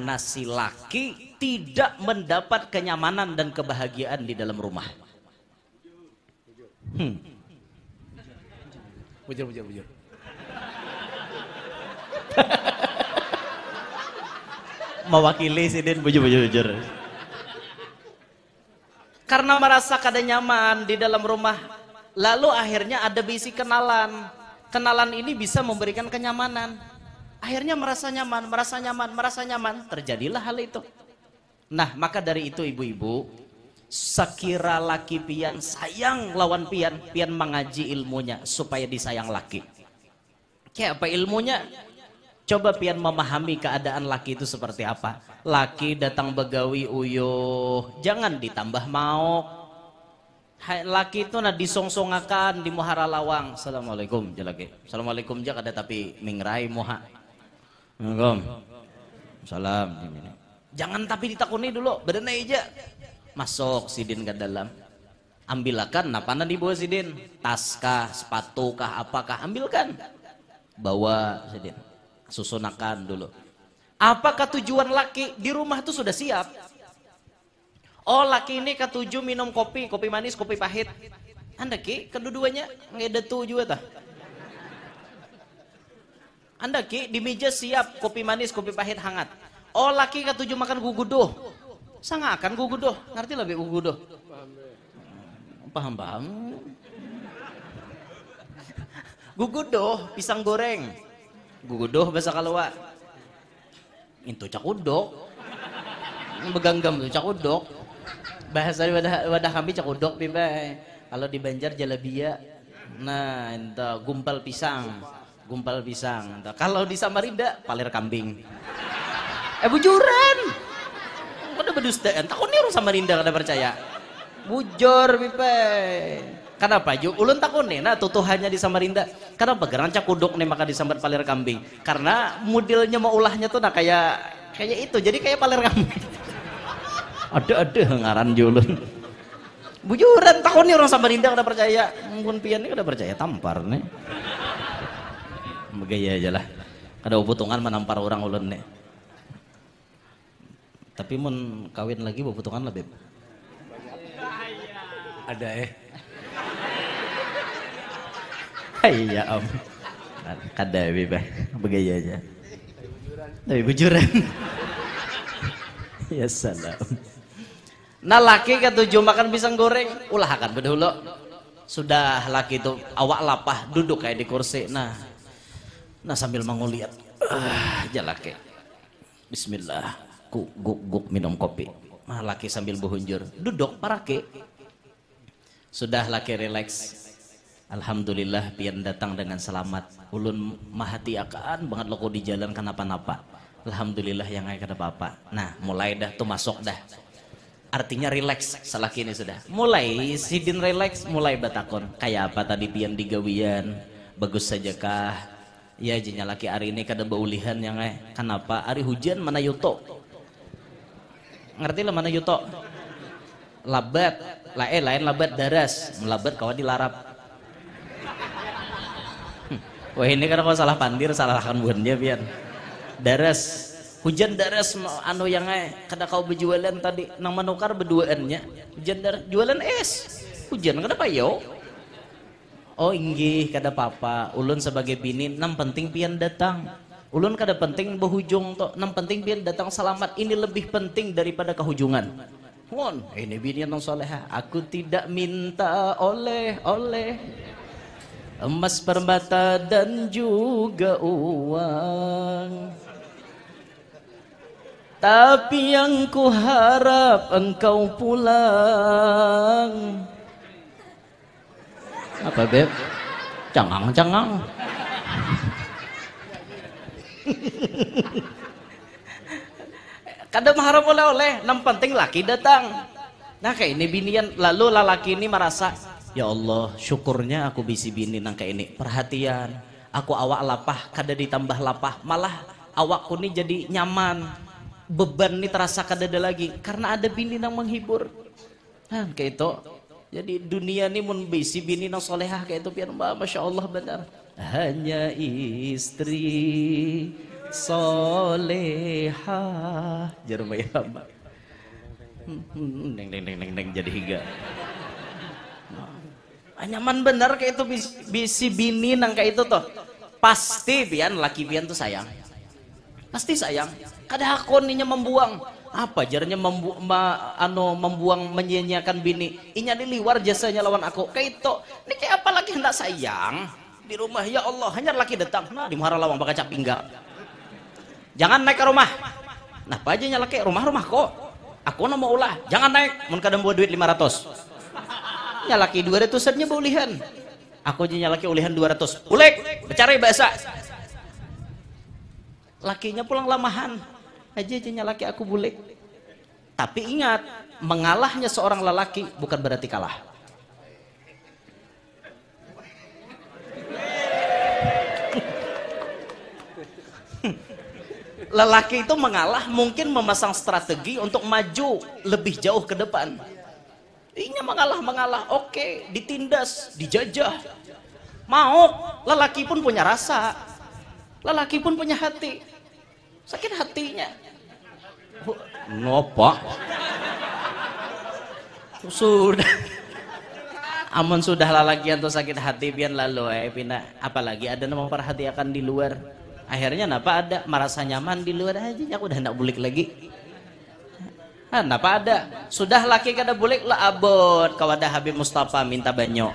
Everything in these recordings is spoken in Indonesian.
Karena si laki tidak mendapat kenyamanan dan kebahagiaan di dalam rumah. Hmm. Bujur, bujur, bujur. Mewakili si Din. Bujur, bujur, bujur. Karena merasa kada nyaman di dalam rumah. Lalu akhirnya ada bisi kenalan. Kenalan ini bisa memberikan kenyamanan Akhirnya merasa nyaman, merasa nyaman, merasa nyaman. Terjadilah hal itu. Nah, maka dari itu ibu-ibu, sekira laki pian sayang lawan pian, pian mengaji ilmunya supaya disayang laki. Kayak apa ilmunya? Coba pian memahami keadaan laki itu seperti apa. Laki datang begawi uyuh, jangan ditambah mau. Laki itu nah disongsongakan di muhara lawang. Assalamualaikum jalaki. Assalamualaikum jak ada tapi mingrai muha. Om, Salam. Jangan tapi ditakuni dulu, badannya aja. Masuk sidin ke dalam. Ambilkan napana dibawa sidin. Tas kah, sepatu kah, apakah ambilkan. Bawa sidin. Susunakan dulu. Apakah tujuan laki di rumah itu sudah siap? Oh laki ini ketujuh minum kopi, kopi manis, kopi pahit. Anda ki, nggak ngedetu juga tah. Anda ki di meja siap kopi manis, kopi pahit hangat. Oh laki ketujuh makan guguduh. Sang akan guguduh. Ngerti lebih guguduh? Paham paham. Guguduh pisang goreng. Guguduh bahasa kalawa. Itu cakudok. Beganggam itu cakudok. Bahasa di wadah, wadah kami cakudok pimpin. Eh. Kalau di Banjar jalabia. Nah, itu gumpal pisang gumpal pisang. Kalau di Samarinda, palir kambing. Eh bujuran. Kada berdusta. Takut nih orang Samarinda kada percaya. Bujur pipe. Kenapa? Ju, ulun takut nih, nah tutuhannya di Samarinda. Kenapa Gerancak kuduk nih maka di Samar palir kambing? Karena modelnya mau ulahnya tuh nah kayak kayak itu, jadi kayak palir kambing. ada ada ngaran julun. Bujuran takut nih orang Samarinda kada percaya. Mungkin pian nih kada percaya tampar nih gaya aja lah kada uputungan menampar orang ulun nih tapi mun kawin lagi bebutuhan lebih ada eh iya om kada bebas eh. begaya aja tapi bujuran ya salam nah laki ketujuh makan pisang goreng ulah akan bedulu sudah laki itu awak lapah duduk kayak di kursi nah Nah sambil menguliat, ah, jalake. Bismillah, guk guk minum kopi. Mah laki sambil buhunjur, duduk parake. Sudah laki relax. Alhamdulillah pian datang dengan selamat. Ulun mahati akan banget loko di jalan kenapa-napa. Alhamdulillah yang ada apa-apa. Nah mulai dah tuh masuk dah. Artinya relax selaki ini sudah. Mulai sidin relax mulai batakon. Kayak apa tadi pian digawian. Bagus saja kah? Iya jenya laki hari ini kada baulihan yang eh. Kenapa? Hari hujan mana yuto? Ngerti lah mana yuto? Labat. lae eh, lain labat daras. Melabat kawan dilarap. larap hmm. Wah ini karena kau salah pandir salah akan buatnya biar. Daras. Hujan daras anu yang eh. Kada kau berjualan tadi. Nang menukar berduaannya. Hujan daras. Jualan es. Hujan kenapa yo? Oh inggih kada papa, ulun sebagai bini nam penting pian datang. Ulun kada penting berhujung to, nam penting pian datang selamat. Ini lebih penting daripada kehujungan. Won, ini bini yang soleha. Aku tidak minta oleh-oleh emas permata dan juga uang. Tapi yang ku harap engkau pulang apa beb jangan, cengang kadang maharap oleh oleh yang penting laki datang nah kayak ini binian lalu lelaki ini merasa ya Allah syukurnya aku bisi bini nang kayak ini perhatian aku awak lapah kada ditambah lapah malah awakku ini jadi nyaman beban ini terasa kada ada lagi karena ada bini nang menghibur nah kayak itu jadi dunia ini mun bisi bini nang solehah kayak itu pian mbak, masya Allah benar. Hanya istri solehah. Jarum ya mbak. Neng neng neng neng neng jadi higa. Anyaman benar kayak itu bisi, bisi bini nang kayak itu toh. Pasti pian laki pian tuh sayang. Pasti sayang. Kada hakoninya membuang apa jarnya membu ma, ano, membuang menyanyiakan bini inya luar jasanya lawan aku kaito ini kayak apa lagi hendak sayang di rumah ya Allah hanya laki datang nah di muara lawang bakal pinggang jangan naik ke rumah nah apa aja laki rumah rumah kok aku nama ulah jangan naik mun kadang buat duit 500 nyalaki 200 setnya ulihan aku aja nyalaki ulihan 200 ulek mencari bahasa lakinya pulang lamahan aja aja nyalaki aku bulik Tapi ingat, mengalahnya seorang lelaki bukan berarti kalah. Lelaki itu mengalah mungkin memasang strategi untuk maju lebih jauh ke depan. Ingin mengalah, mengalah, oke, ditindas, dijajah. Mau, lelaki pun punya rasa. Lelaki pun punya hati. Sakit hatinya. Nopo? Sudah. Amun sudah lagi tuh sakit hati biar lalu eh pina Apalagi ada nama perhatiakan di luar. Akhirnya napa ada merasa nyaman di luar aja. Aku ya udah hendak bulik lagi. Nah, napa ada? Sudah laki kada bulik lah abot. Kawada Habib Mustafa minta banyak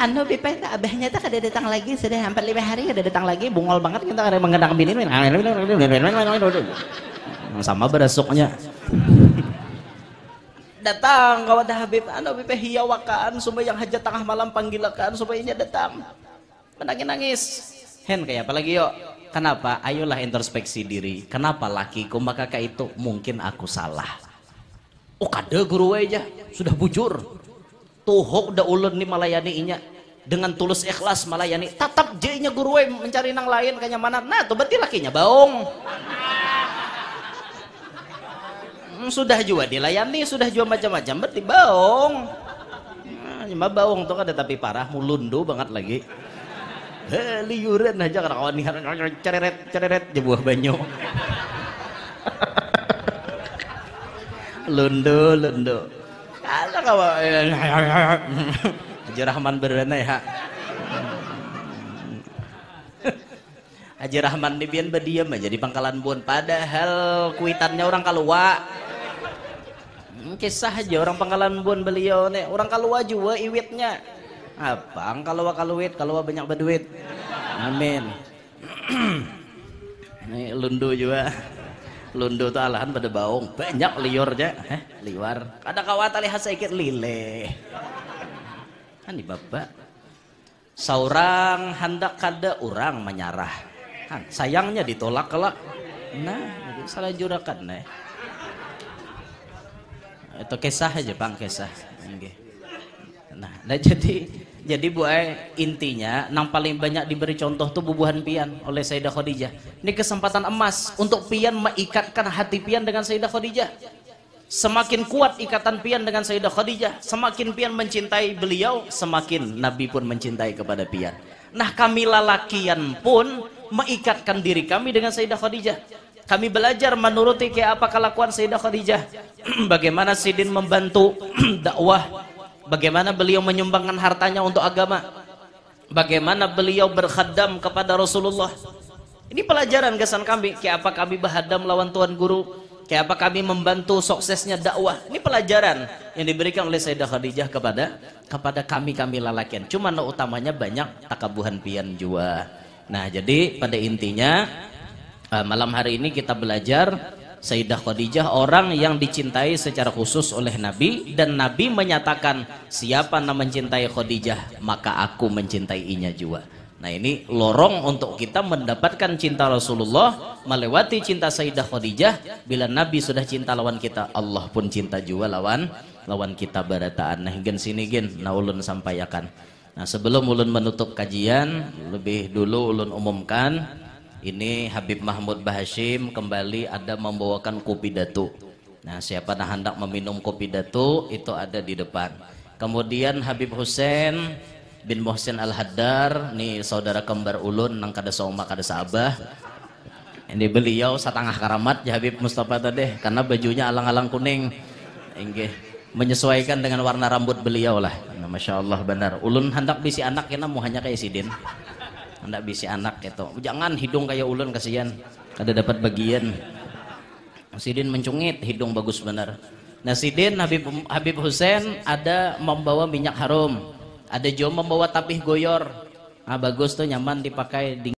anu pipa tak abahnya tak ada datang lagi sudah hampir lima hari ada datang lagi bungol banget kita ada mengenang bini sama berasuknya datang kawan dah Habib anu pipa hiawakan supaya yang hajat tengah malam panggilakan supaya ini datang menangis nangis hen kayak apa lagi yuk kenapa ayolah introspeksi diri kenapa lakiku maka kayak itu mungkin aku salah oh kade guru aja sudah bujur tuhok da ulun ni malayani inya dengan tulus ikhlas melayani. tatap jenya guru we mencari nang lain kayaknya mana nah tuh berarti lakinya baong hmm, sudah jua dilayani sudah jua macam-macam berarti baong cuma nah, baong tuh kada tapi parah mulundu banget lagi liuran aja karena kawan cereret cereret jebuah banyu lundo lundo tawa. Haji Rahman berana ya. Haji Rahman bian berdiam aja di pangkalan bun padahal kuitannya orang kalua hmm, kisah aja orang pangkalan bun beliau nih orang kalua juga iwitnya apa kalua kaluit kalua banyak berduit amin ini lundu juga Lundu tuh alahan pada baung. Banyak liurnya. Heh, liwar. Kada kawat lihat sedikit lile. Kan di babak. Saurang hendak kada orang menyarah. Kan, sayangnya ditolak kelak. Nah, salah jurakan nih. Itu kisah aja bang kisah. Nah, nah jadi jadi Bu intinya yang paling banyak diberi contoh tuh bubuhan pian oleh Sayyidah Khadijah. Ini kesempatan emas untuk pian mengikatkan hati pian dengan Sayyidah Khadijah. Semakin kuat ikatan pian dengan Sayyidah Khadijah, semakin pian mencintai beliau, semakin Nabi pun mencintai kepada pian. Nah kami lalakian pun mengikatkan diri kami dengan Sayyidah Khadijah. Kami belajar menuruti kayak apa kelakuan Sayyidah Khadijah. Bagaimana Sidin membantu dakwah bagaimana beliau menyumbangkan hartanya untuk agama bagaimana beliau berkhadam kepada Rasulullah ini pelajaran kesan kami kayak apa kami berhadam lawan Tuhan Guru kayak apa kami membantu suksesnya dakwah ini pelajaran yang diberikan oleh Sayyidah Khadijah kepada kepada kami kami lalakian no utamanya banyak takabuhan pian jua nah jadi pada intinya eh, malam hari ini kita belajar Sayyidah Khadijah orang yang dicintai secara khusus oleh Nabi dan Nabi menyatakan siapa yang mencintai Khadijah maka aku mencintainya juga. Nah ini lorong untuk kita mendapatkan cinta Rasulullah melewati cinta Sayyidah Khadijah bila Nabi sudah cinta lawan kita Allah pun cinta juga lawan lawan kita barataan nah gen sini gen nah ulun sampaikan. Nah sebelum ulun menutup kajian lebih dulu ulun umumkan ini Habib Mahmud Bahashim kembali ada membawakan kopi datu. Nah, siapa yang hendak meminum kopi datu itu ada di depan. Kemudian Habib Hussein bin Mohsin Al Haddar, nih saudara kembar ulun nang kada soma kada saabah. Ini beliau setengah karamat ya Habib Mustafa tadi karena bajunya alang-alang kuning. Inge. menyesuaikan dengan warna rambut beliau lah. Nah, Masya Allah benar. Ulun hendak bisi anak kena ya, mau hanya kayak sidin. Anda bisi anak gitu jangan hidung kayak ulun kasihan kada dapat bagian Sidin mencungit hidung bagus benar nah Sidin Habib, Habib Hussein ada membawa minyak harum ada juga membawa tapih goyor nah bagus tuh nyaman dipakai di